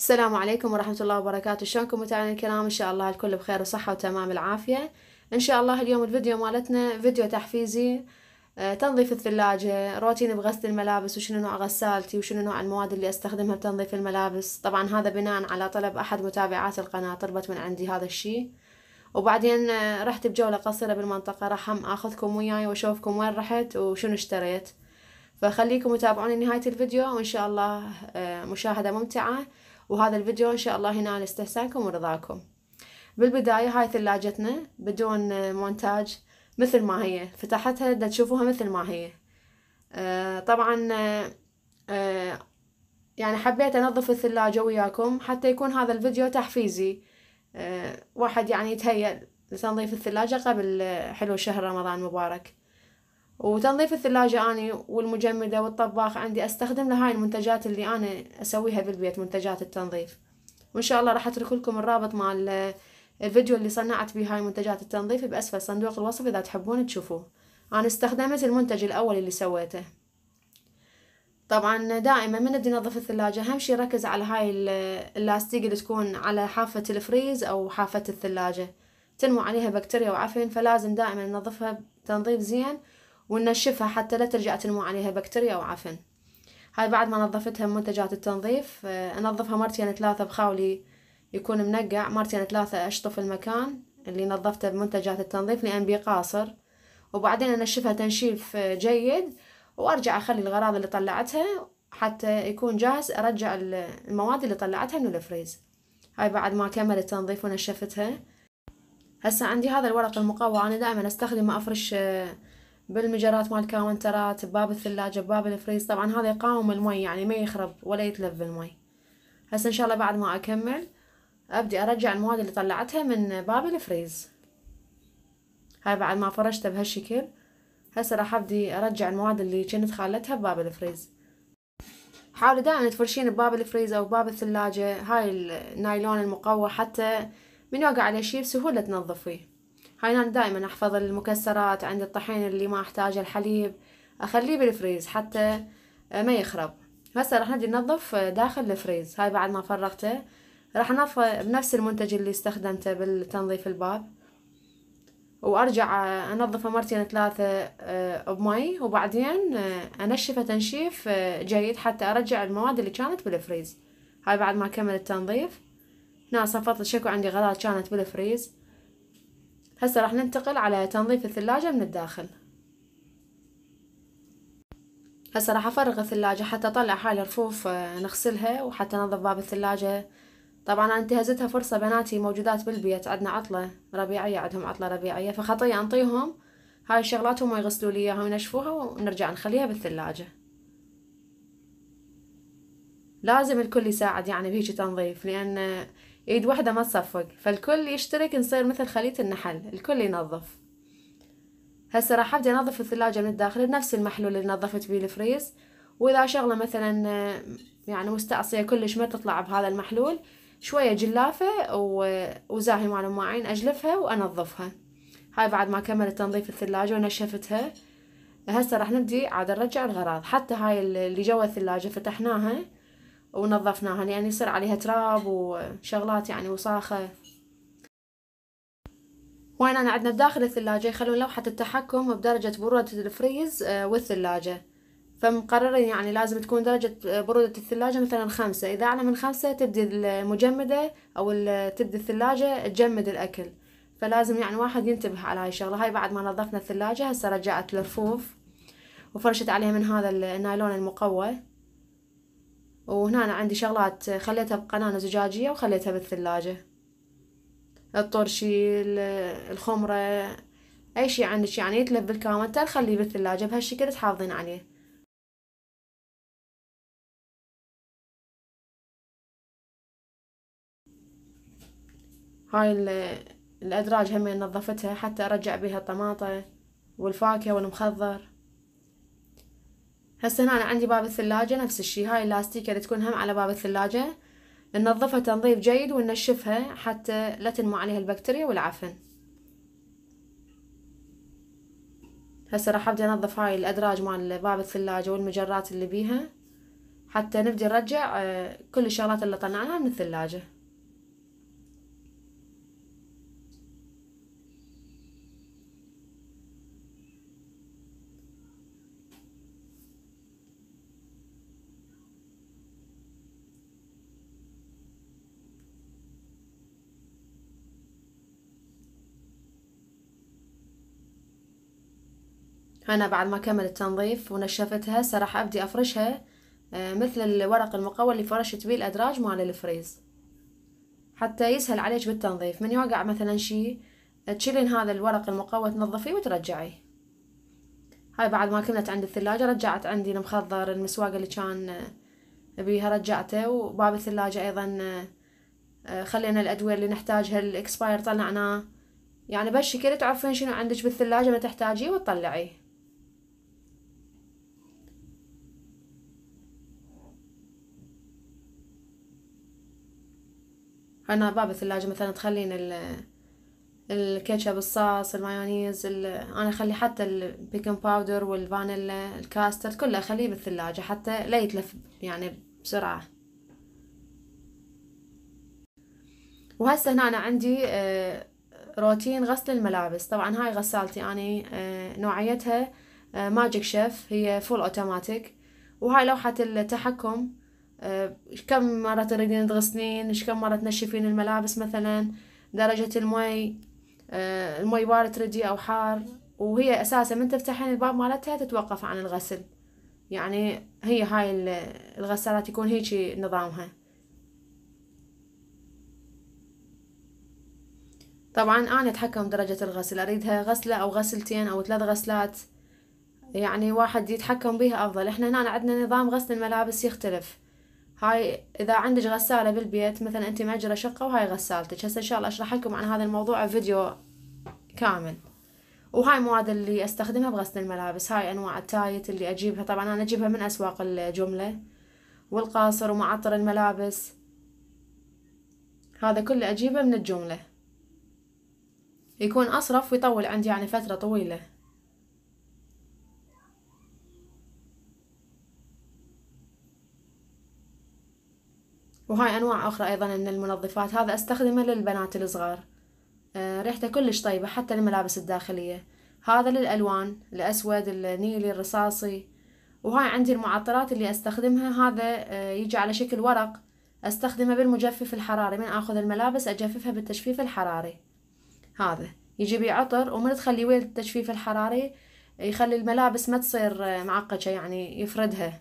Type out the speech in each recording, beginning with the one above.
السلام عليكم ورحمة الله وبركاته شلونكم متابعينا الكرام إن شاء الله الكل بخير وصحة وتمام العافية إن شاء الله اليوم الفيديو مالتنا فيديو تحفيزي آه، تنظيف الثلاجة روتين بغسل الملابس وشنو نوع غسالتي وشنو نوع المواد اللي استخدمها بتنظيف الملابس طبعا هذا بناء على طلب أحد متابعات القناة طلبت من عندي هذا الشي وبعدين آه، رحت بجولة قصيرة بالمنطقة راح أخذكم وياي وأشوفكم وين رحت وشنو اشتريت فخليكم تتابعوني نهاية الفيديو وإن شاء الله آه، مشاهدة ممتعة وهذا الفيديو إن شاء الله ينال استحسانكم ورضاكم بالبداية هاي ثلاجتنا بدون مونتاج مثل ما هي فتحتها دا تشوفوها مثل ما هي آه، طبعا آه، آه، يعني حبيت أنظف الثلاجة وياكم حتى يكون هذا الفيديو تحفيزي واحد يعني يتهيأ لتنظيف الثلاجة قبل حلو شهر رمضان مبارك وتنظيف الثلاجة أنا والمجمدة والطباخ عندي أستخدم لهاي المنتجات اللي أنا أسويها بالبيت منتجات التنظيف وإن شاء الله راح أترك لكم الرابط مع الفيديو اللي صنعت به هاي منتجات التنظيف بأسفل صندوق الوصف إذا تحبون تشوفوه أنا استخدمت المنتج الأول اللي سويته طبعا دائما من بدي نظف الثلاجة اهم شي ركز على هاي اللاستيك اللي تكون على حافة الفريز او حافة الثلاجة تنمو عليها بكتيريا وعفن فلازم دائما ننظفها تنظيف زين وننشفها حتى لا ترجع تنمو عليها بكتيريا أو عفن هاي بعد ما نظفتها بمنتجات التنظيف آه، انظفها مرتين ثلاثة بخاولي يكون منقع مرتين ثلاثة اشطف المكان اللي نظفته بمنتجات التنظيف لان قاصر وبعدين انشفها تنشيف آه، جيد وارجع اخلي الغراض اللي طلعتها حتى يكون جاهز ارجع المواد اللي طلعتها من الفريز هاي بعد ما كمل التنظيف ونشفتها هسه عندي هذا الورق المقوى انا دائما استخدمه افرش آه، بالمجرات مال الكاونترات بباب الثلاجة بباب الفريز طبعا هذا يقاوم المي يعني ما يخرب ولا يتلف المي هسه ان شاء الله بعد ما اكمل ابدي ارجع المواد اللي طلعتها من باب الفريز هاي بعد ما فرشته بهالشكل هسه راح ابدي ارجع المواد اللي كنت خالتها بباب الفريز حاولي دائما تفرشين بباب الفريز او باب الثلاجة هاي النايلون المقوى حتى من يوقع عليه شيء بسهولة تنظفيه هاي أنا دائما أحفظ المكسرات عند الطحين اللي ما أحتاجه الحليب أخليه بالفريز حتى ما يخرب هسه راح نجي ننظف داخل الفريز هاي بعد ما فرغته راح انظف بنفس المنتج اللي استخدمته بالتنظيف الباب وارجع انظفه مرتين ثلاثة آه، بمي وبعدين آه، انشفه تنشيف آه، جيد حتى ارجع المواد اللي كانت بالفريز هاي بعد ما كمل التنظيف هنا صفطت شكو عندي غلات كانت بالفريز هسه راح ننتقل على تنظيف الثلاجة من الداخل هسه راح افرغ الثلاجة حتى اطلع هاي الرفوف آه، نغسلها وحتى انظف باب الثلاجة طبعا انا انتهزتها فرصة بناتي موجودات بالبيت عندنا عطلة ربيعية عندهم عطلة ربيعية فخطية انطيهم هاي الشغلات هم يغسلوا لي اياها وينشفوها ونرجع نخليها بالثلاجة لازم الكل يساعد يعني بهيجي تنظيف لأن ايد واحدة ما تصفق فالكل يشترك نصير مثل خلية النحل الكل ينظف هسه راح ابدي انظف الثلاجة من الداخل بنفس المحلول اللي نظفت بيه الفريز واذا شغلة مثلا يعني مستعصية كلش ما تطلع بهذا المحلول شوية جلافة وزاهي مال المواعين اجلفها وانظفها هاي بعد ما كملت تنظيف الثلاجة ونشفتها هسه راح نبدي عاد نرجع الغراض حتى هاي اللي جوا الثلاجة فتحناها ونظفناها لأن يعني يصير عليها تراب وشغلات يعني وصاخة وين أنا عندنا بداخل الثلاجة يخلون لوحة التحكم بدرجة برودة الفريز آه، والثلاجة فمقررين يعني لازم تكون درجة آه، برودة الثلاجة مثلا خمسة إذا أعلى من خمسة تبدي المجمدة أو تبدي الثلاجة تجمد الأكل فلازم يعني واحد ينتبه على هاي الشغلة هاي بعد ما نظفنا الثلاجة هسه رجعت للرفوف وفرشت عليها من هذا النايلون المقوى وهنا أنا عندي شغلات خليتها بقنانة زجاجية وخليتها بالثلاجة الطرشي الخمرة أي شي عندك يعني يتلف بالكامل خليه بالثلاجة بهالشكل تحافظين عليه هاي الأدراج همين نظفتها حتى أرجع بيها الطماطة والفاكهة والمخضر هسه هنا أنا عندي باب الثلاجة نفس الشي هاي اللاستيكة اللي تكون هم على باب الثلاجة ننظفها تنظيف جيد وننشفها حتى لا تنمو عليها البكتيريا والعفن هسه راح ابدي انظف هاي الادراج مال باب الثلاجة والمجرات اللي بيها حتى نبدي نرجع آه، كل الشغلات اللي طلعناها من الثلاجة أنا بعد ما كمل التنظيف ونشفتها هسه راح أبدي أفرشها آه، مثل الورق المقوى اللي فرشت بيه الأدراج مال الفريز حتى يسهل عليك بالتنظيف من يوقع مثلا شي تشيلين هذا الورق المقوى تنظفيه وترجعيه هاي بعد ما كملت عند الثلاجة رجعت عندي المخضر المسواق اللي كان آه، بيها رجعته وباب الثلاجة أيضا آه، خلينا الأدوية اللي نحتاجها الإكسباير طلعناه يعني بهالشكل تعرفين شنو عندك بالثلاجة ما تحتاجيه وتطلعيه انا باب الثلاجة مثلا تخلين ال الكاتشب الصاص المايونيز انا اخلي حتى البيكنج باودر والفانيلا الكاستر كله اخليه بالثلاجة حتى لا يتلف يعني بسرعة وهسه هنا أنا عندي آه، روتين غسل الملابس طبعا هاي غسالتي اني آه، نوعيتها ماجيك آه، شيف هي فول اوتوماتيك وهاي لوحة التحكم كم مرة تريدين تغسلين إيش كم مرة تنشفين الملابس مثلا درجة المي آه، المي بارد تريدي أو حار وهي أساسا من تفتحين الباب مالتها تتوقف عن الغسل يعني هي هاي الغسالات يكون هيجي نظامها طبعا أنا أتحكم بدرجة الغسل أريدها غسلة أو غسلتين أو ثلاث غسلات يعني واحد يتحكم بيها أفضل إحنا هنا عندنا نظام غسل الملابس يختلف هاي اذا عندك غساله بالبيت مثلا انت ماجره شقه وهاي غسالتك هسه ان شاء الله اشرح لكم عن هذا الموضوع فيديو كامل وهاي مواد اللي استخدمها بغسل الملابس هاي انواع التايت اللي اجيبها طبعا انا اجيبها من اسواق الجمله والقاصر ومعطر الملابس هذا كله اجيبه من الجمله يكون اصرف ويطول عندي يعني فتره طويله وهاي أنواع أخرى أيضا من المنظفات هذا أستخدمه للبنات الصغار آه، ريحته كلش طيبة حتى الملابس الداخلية هذا للألوان الأسود النيلي الرصاصي وهاي عندي المعطرات اللي أستخدمها هذا آه، يجي على شكل ورق أستخدمه بالمجفف الحراري من أخذ الملابس أجففها بالتجفيف الحراري هذا يجي بيه عطر ومن تخليه ويل التجفيف الحراري يخلي الملابس ما تصير آه، معقدة يعني يفردها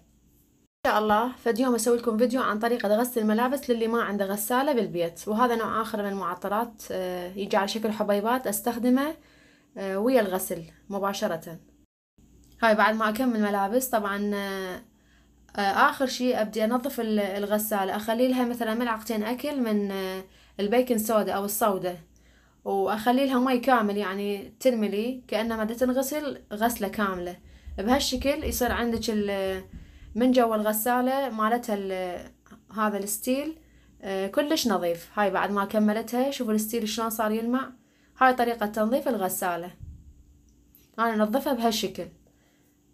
إن شاء الله فاليوم أسوي لكم فيديو عن طريقة غسل الملابس للي ما عنده غسالة بالبيت وهذا نوع آخر من المعطرات آه، يجي على شكل حبيبات أستخدمه آه، ويا الغسل مباشرة هاي بعد ما أكمل ملابس طبعا آه، آخر شي أبدي أنظف الغسالة أخلي لها مثلا ملعقتين أكل من البيكن سودا أو الصودا وأخلي لها مي كامل يعني تنملي كأنها ما تنغسل غسلة كاملة بهالشكل يصير عندك ال من جوا الغسالة مالتها هذا الستيل آه، كلش نظيف هاي بعد ما كملتها شوفوا الستيل شلون صار يلمع هاي طريقة تنظيف الغسالة أنا نظفها بهالشكل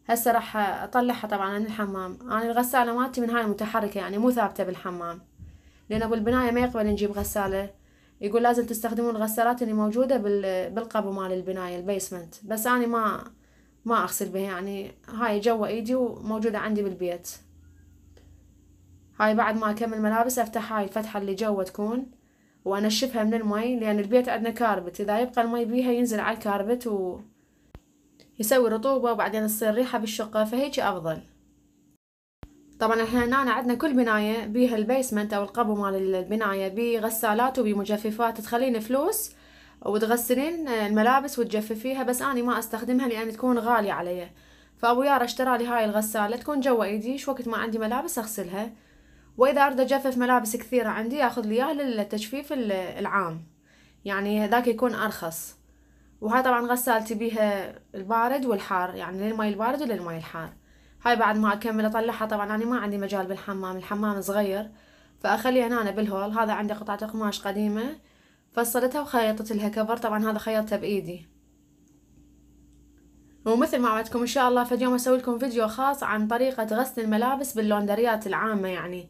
هسه راح أطلعها طبعا من الحمام أنا الغسالة مالتي من هاي المتحركة يعني مو ثابتة بالحمام لأن أبو البناية ما يقبل نجيب غسالة يقول لازم تستخدمون الغسالات اللي موجودة بالقبو مال البناية البيسمنت بس أنا ما ما أغسل بها يعني هاي جوا إيدي وموجودة عندي بالبيت هاي بعد ما أكمل ملابس أفتح هاي الفتحة اللي جوا تكون وأنشفها من المي لأن البيت عندنا كاربت إذا يبقى المي بيها ينزل على الكاربت و يسوي رطوبة وبعدين تصير ريحة بالشقة فهيجي أفضل طبعا احنا هنا عندنا كل بناية بيها البيسمنت أو القبو مال البناية بيه غسالات وبمجففات تخلين فلوس وتغسلين الملابس وتجففيها بس أنا ما أستخدمها لأن تكون غالية علي فأبويار اشترى لي هاي الغسالة تكون جوا إيديش وقت ما عندي ملابس أغسلها وإذا أريد أجفف ملابس كثيرة عندي أخذ لي إياها للتجفيف العام يعني ذاك يكون أرخص وهاي طبعا غسالتي بيها البارد والحار يعني للماي البارد وللماي الحار هاي بعد ما أكمل أطلعها طبعا أنا ما عندي مجال بالحمام الحمام صغير فاخليها هنا بالهول هذا عندي قطعة قماش قديمة فصلتها وخيطت لها كفر طبعا هذا خيطته بايدي ومثل ما وعدتكم ان شاء الله في اليوم اسوي لكم فيديو خاص عن طريقة غسل الملابس باللوندريات العامة يعني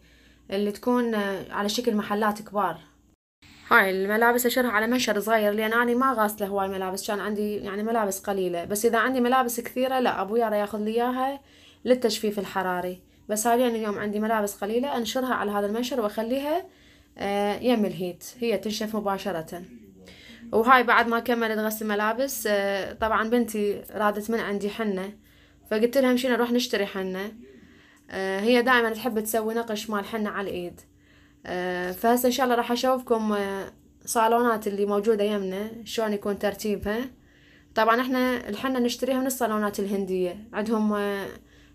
اللي تكون آه، على شكل محلات كبار هاي الملابس اشرها على منشر صغير لان اني ما غاسله هواي ملابس كان عندي يعني ملابس قليله بس اذا عندي ملابس كثيره لا ابويا ياخذ لي اياها للتجفيف الحراري بس حاليا اليوم عندي ملابس قليله انشرها على هذا المنشر واخليها آه، يم الهيت هي تنشف مباشرة وهاي بعد ما كملت غسل ملابس آه، طبعا بنتي رادت من عندي حنة فقلت لها مشينا نروح نشتري حنة آه، هي دائما تحب تسوي نقش مال حنة على الايد فهسه ان شاء الله راح اشوفكم صالونات اللي موجودة يمنا شلون يكون ترتيبها طبعا احنا الحنة نشتريها من الصالونات الهندية عندهم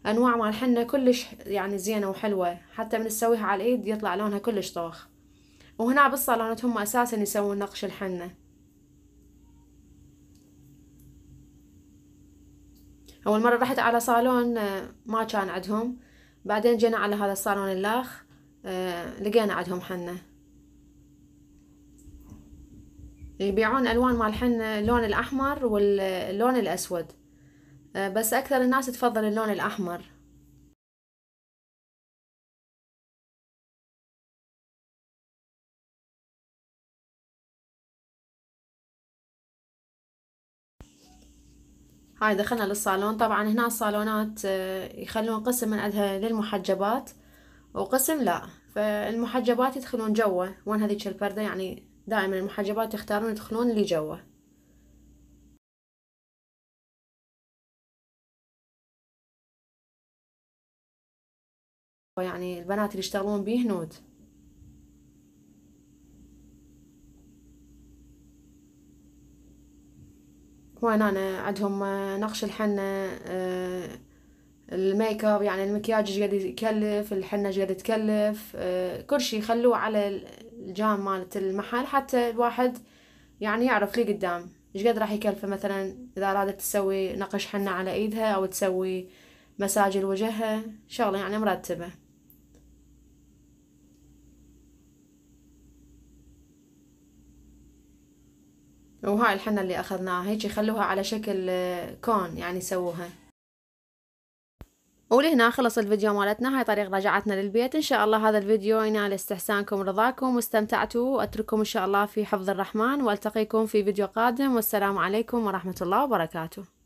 انواع مال حنة كلش يعني زينة وحلوة حتى من تسويها على الايد يطلع لونها كلش طوخ وهنا بالصالونات هم أساسا يسوون نقش الحنة أول مرة رحت على صالون آه، ما كان عندهم بعدين جينا على هذا الصالون الاخ آه، لقينا عندهم حنة يبيعون ألوان مال الحنة اللون الأحمر واللون الأسود آه، بس أكثر الناس تفضل اللون الأحمر هاي دخلنا للصالون طبعا هنا الصالونات آه، يخلون قسم من عندها للمحجبات وقسم لا فالمحجبات يدخلون جوا وين هذيك الفردة يعني دائما المحجبات يختارون يدخلون اللي جوا يعني البنات اللي يشتغلون به نود وانا عندهم آه، نقش الحنة آه، الميك اب يعني المكياج قاعد يكلف الحنة قاعد تكلف آه، كل شي خلوه على الجام مالت المحل حتى الواحد يعني يعرف لي قدام ايش قد راح يكلفه مثلا اذا ارادت تسوي نقش حنة على ايدها او تسوي مساج لوجهها شغلة يعني مرتبة وهاي الحنة اللي أخذناها هيك يخلوها على شكل آه، كون يعني سووها ولهنا خلص الفيديو مالتنا هاي طريق رجعتنا للبيت ان شاء الله هذا الفيديو ينال استحسانكم ورضاكم واستمتعتوا اترككم ان شاء الله في حفظ الرحمن والتقيكم في فيديو قادم والسلام عليكم ورحمة الله وبركاته